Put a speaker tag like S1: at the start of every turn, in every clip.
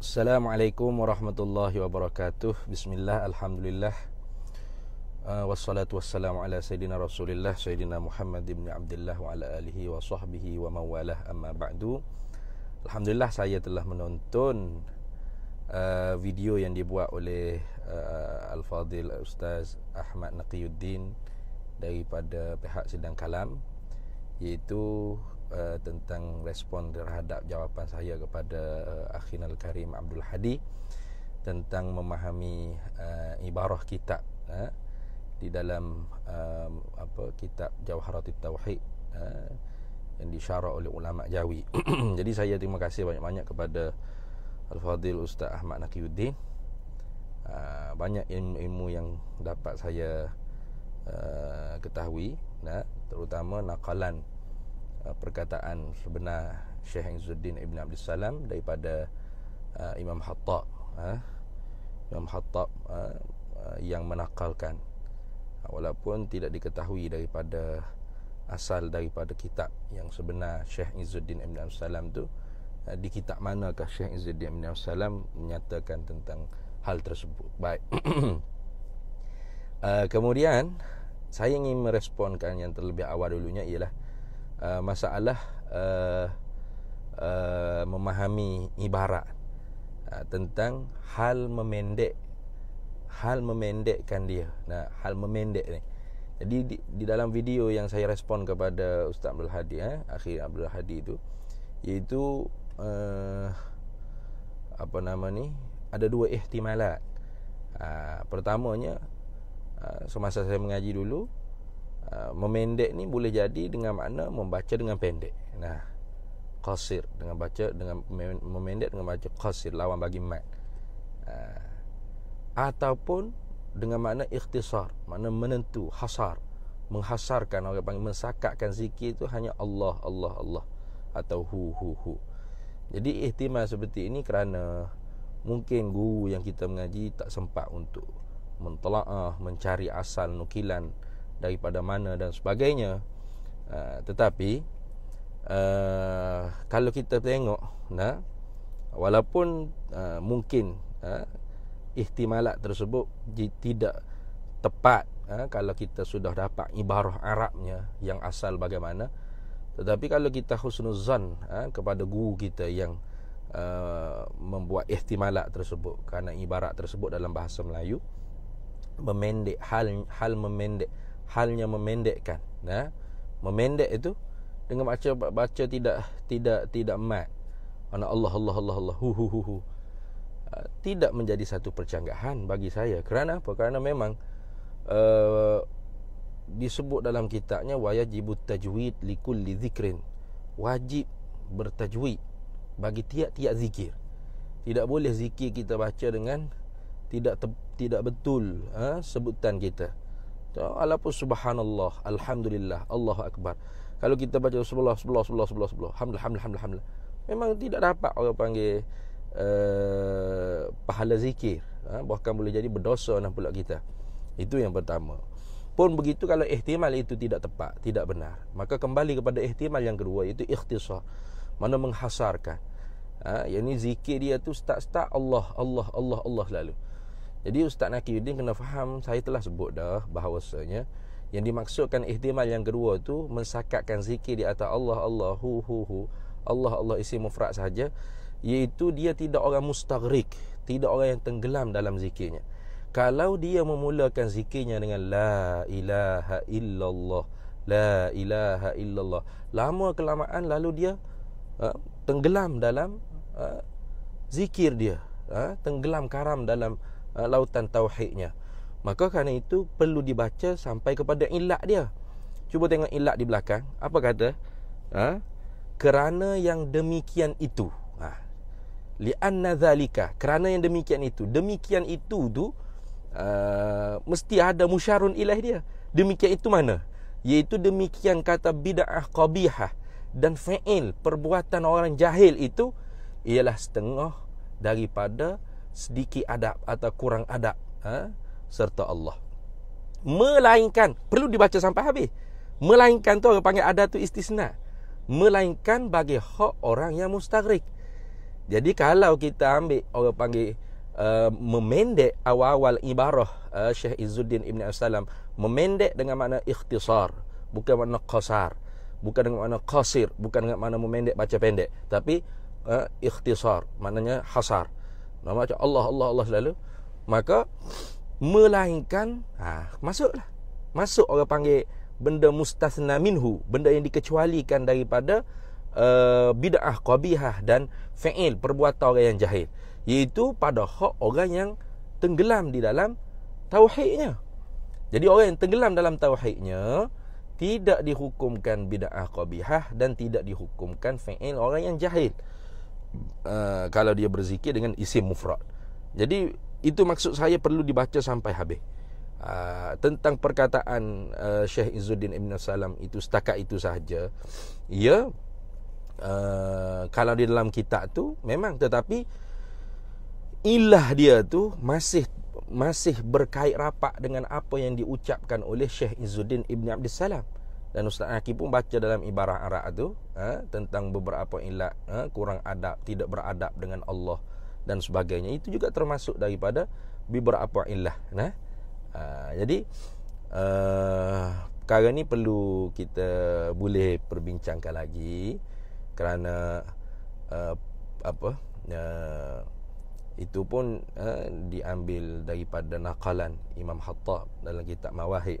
S1: Assalamualaikum warahmatullahi wabarakatuh Bismillah, Alhamdulillah uh, Wassalatu wassalamu ala Sayyidina Rasulullah Sayyidina Muhammad ibn Abdullah Wa ala alihi wa sahbihi wa mawalah amma ba'du Alhamdulillah saya telah menonton uh, Video yang dibuat oleh uh, Al-Fadhil Ustaz Ahmad Naqiyuddin Daripada pihak sidang kalam Iaitu uh, tentang respon terhadap jawapan saya kepada uh, eh, Akhinal Karim Abdul Hadi tentang memahami uh, ibarah kitab uh, di dalam um, apa kitab Jawharatul Tauhid uh, yang disyarah oleh ulama Jawi. Jadi saya terima kasih banyak-banyak kepada Al-Fadhil Ustaz Ahmad Nakiuddin. Uh, banyak ilmu-ilmu yang dapat saya uh, ketahui nah terutama nakalan Uh, perkataan sebenar Syekh Izzuddin Ibn Abdul Salam daripada uh, Imam Hattab uh, Imam Hattab uh, uh, yang menakalkan uh, walaupun tidak diketahui daripada asal daripada kitab yang sebenar Syekh Izzuddin Ibn Abdul Salam tu uh, di kitab manakah Syekh Izzuddin Ibn Abdul Salam menyatakan tentang hal tersebut baik uh, kemudian saya ingin meresponkan yang terlebih awal dulunya ialah Uh, masalah uh, uh, memahami ibarat uh, tentang hal memendek hal memendekkan dia nah hal memendek ni jadi di, di dalam video yang saya respon kepada Ustaz Abdul Hadi eh akhir Abdul Hadi itu iaitu uh, apa nama ni ada dua ihtimalat uh, pertamanya uh, semasa saya mengaji dulu Ah, memendek ni boleh jadi dengan makna membaca dengan pendek. Nah, qasir dengan baca dengan memendek dengan baca qasir lawan bagi mat. Ah, ataupun dengan makna ikhtisar, makna menentu, hasar, menghasarkan orang panggil mensakatkan zikir itu hanya Allah Allah Allah atau hu hu hu. Jadi ihtimal seperti ini kerana mungkin guru yang kita mengaji tak sempat untuk mentelaah, mencari asal nukilan daripada mana dan sebagainya uh, tetapi uh, kalau kita tengok nah walaupun uh, mungkin uh, ihtimalat tersebut tidak tepat uh, kalau kita sudah dapat ibarah arabnya yang asal bagaimana tetapi kalau kita khusnuzan uh, kepada guru kita yang Uh, membuat ihtimalat tersebut kerana ibarat tersebut dalam bahasa Melayu memendek hal hal memendek halnya memendekkan ya memendek itu dengan baca baca tidak tidak tidak mat ana Allah Allah Allah Allah hu hu hu, hu. Ah, tidak menjadi satu percanggahan bagi saya kerana apa kerana memang uh, disebut dalam kitabnya wajibut tajwid li kulli dhikrin wajib bertajwid bagi tiap-tiap zikir tidak boleh zikir kita baca dengan tidak tidak betul ha, sebutan kita Walaupun subhanallah, alhamdulillah, Allahu akbar. Kalau kita baca subhanallah, subhanallah, subhanallah, subhanallah, alhamdulillah, alhamdulillah, alhamdulillah. Memang tidak dapat orang panggil uh, pahala zikir. Ha? Bahkan boleh jadi berdosa dan lah pula kita. Itu yang pertama. Pun begitu kalau ihtimal itu tidak tepat, tidak benar. Maka kembali kepada ihtimal yang kedua iaitu ikhtisar. Mana menghasarkan. Ha? Yang ini zikir dia tu start-start Allah, Allah, Allah, Allah lalu. Jadi Ustaz Nakiuddin kena faham saya telah sebut dah bahawasanya yang dimaksudkan ihtimal yang kedua tu mensakatkan zikir di atas Allah Allah hu hu hu Allah Allah isi mufrad saja iaitu dia tidak orang mustagrik tidak orang yang tenggelam dalam zikirnya kalau dia memulakan zikirnya dengan la ilaha illallah la ilaha illallah lama kelamaan lalu dia ha, tenggelam dalam ha, zikir dia ha, tenggelam karam dalam uh, lautan tauhidnya. Maka kerana itu perlu dibaca sampai kepada ilak dia. Cuba tengok ilak di belakang. Apa kata? Ha? Kerana yang demikian itu. Ha. Lianna zalika. Kerana yang demikian itu. Demikian itu tu uh, mesti ada musyarun ilah dia. Demikian itu mana? Iaitu demikian kata bid'ah qabihah dan fa'il perbuatan orang jahil itu ialah setengah daripada sedikit adab atau kurang adab ha? serta Allah. Melainkan, perlu dibaca sampai habis. Melainkan tu orang panggil ada tu istisna. Melainkan bagi hak orang yang mustahrik. Jadi kalau kita ambil orang panggil Uh, memendek awal-awal ibarah uh, Syekh Izzuddin Ibn Aslam memendek dengan makna ikhtisar bukan makna qasar bukan dengan makna qasir bukan dengan makna memendek baca pendek tapi uh, ikhtisar maknanya hasar Nama macam Allah Allah Allah selalu. Maka melainkan ha, masuklah. Masuk orang panggil benda mustasna minhu, benda yang dikecualikan daripada uh, bid'ah qabihah dan fa'il perbuatan orang yang jahil. Iaitu pada hak orang yang tenggelam di dalam tauhidnya. Jadi orang yang tenggelam dalam tauhidnya tidak dihukumkan bid'ah qabihah dan tidak dihukumkan fa'il orang yang jahil. Uh, kalau dia berzikir dengan isim mufrad. Jadi itu maksud saya perlu dibaca sampai habis. Uh, tentang perkataan uh, Syekh Izzuddin Ibn Salam itu setakat itu sahaja. Ya. Uh, kalau di dalam kitab tu memang tetapi ilah dia tu masih masih berkait rapat dengan apa yang diucapkan oleh Syekh Izzuddin Ibn Abdul Salam dan Ustaz Aki pun baca dalam ibarah Arab itu eh, ha, tentang beberapa ilat eh, ha, kurang adab tidak beradab dengan Allah dan sebagainya itu juga termasuk daripada beberapa ilah nah uh, jadi uh, perkara ni perlu kita boleh perbincangkan lagi kerana uh, apa uh, itu pun uh, diambil daripada nakalan Imam Khattab dalam kitab Mawahib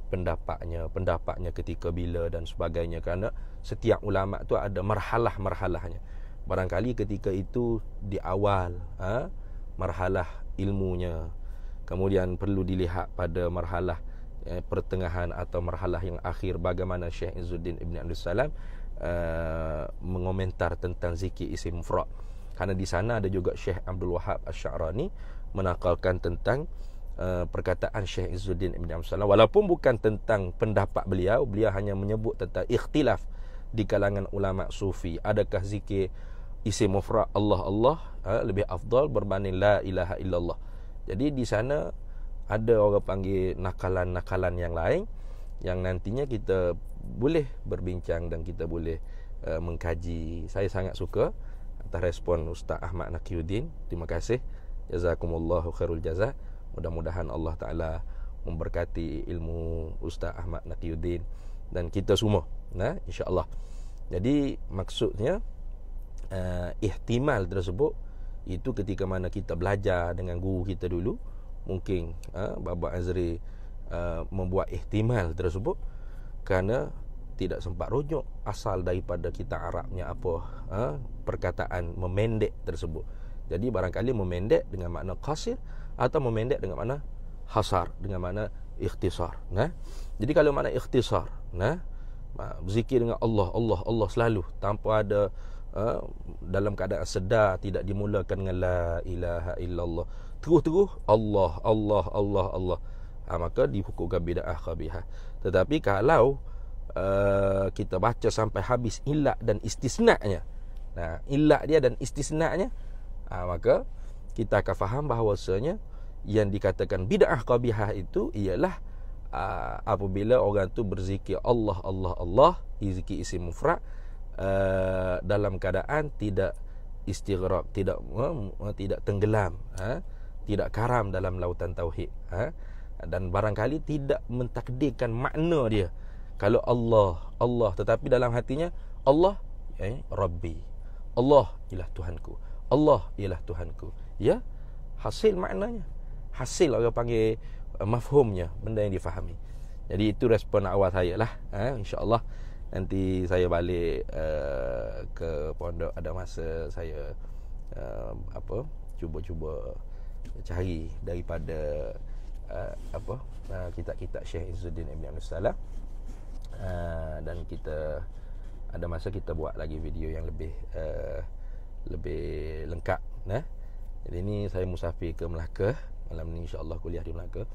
S1: pendapatnya pendapatnya ketika bila dan sebagainya kerana setiap ulama tu ada marhalah-marhalahnya barangkali ketika itu di awal ha, marhalah ilmunya kemudian perlu dilihat pada marhalah eh, pertengahan atau marhalah yang akhir bagaimana Syekh Izzuddin Ibn Abdul Salam uh, mengomentar tentang zikir isim fra kerana di sana ada juga Syekh Abdul Wahab Asy'arani menakalkan tentang Uh, perkataan Syekh Izzuddin Ibn Amsalam walaupun bukan tentang pendapat beliau beliau hanya menyebut tentang ikhtilaf di kalangan ulama sufi adakah zikir isim mufrad Allah Allah ha, lebih afdal berbanding la ilaha illallah jadi di sana ada orang panggil nakalan-nakalan yang lain yang nantinya kita boleh berbincang dan kita boleh uh, mengkaji saya sangat suka atas respon Ustaz Ahmad Nakiuddin terima kasih Jazakumullah khairul jazak Mudah-mudahan Allah Ta'ala memberkati ilmu Ustaz Ahmad Naqiyuddin dan kita semua. Nah, InsyaAllah. Jadi maksudnya uh, ihtimal tersebut itu ketika mana kita belajar dengan guru kita dulu mungkin uh, eh, Baba Azri uh, membuat ihtimal tersebut kerana tidak sempat rujuk asal daripada kita Arabnya apa uh, perkataan memendek tersebut. Jadi barangkali memendek dengan makna qasir atau memendek dengan mana hasar dengan mana ikhtisar nah jadi kalau mana ikhtisar nah berzikir dengan Allah Allah Allah selalu tanpa ada uh, dalam keadaan sedar tidak dimulakan dengan la ilaha illallah terus-terus Allah Allah Allah Allah ha, maka dihukumkan bid'ah khabihah tetapi kalau uh, kita baca sampai habis ilat dan istisnanya, nah ilat dia dan istisnanya, ha, maka kita akan faham bahawasanya yang dikatakan bidah qabihah itu ialah uh, apabila orang tu berzikir Allah Allah Allah zikir isim mufrad uh, dalam keadaan tidak istighraq tidak uh, uh tidak tenggelam uh, tidak karam dalam lautan tauhid uh, dan barangkali tidak mentakdirkan makna dia kalau Allah Allah tetapi dalam hatinya Allah eh rabbi Allah ialah tuhanku Allah ialah tuhanku ya hasil maknanya hasil lah orang panggil uh, mafhumnya benda yang difahami jadi itu respon awal saya lah eh, insyaallah nanti saya balik uh, ke pondok ada masa saya uh, apa cuba-cuba cari daripada uh, apa uh, kita kitab Syekh Izzuddin Ibn Abdussalam uh, dan kita ada masa kita buat lagi video yang lebih uh, lebih lengkap nah eh? jadi ni saya musafir ke Melaka malam ni insyaAllah kuliah di Melaka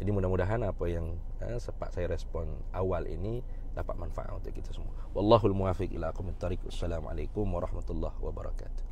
S1: jadi mudah-mudahan apa yang eh, sempat saya respon awal ini dapat manfaat untuk kita semua. Wallahul muwafiq ila aqwamit Assalamualaikum warahmatullahi wabarakatuh.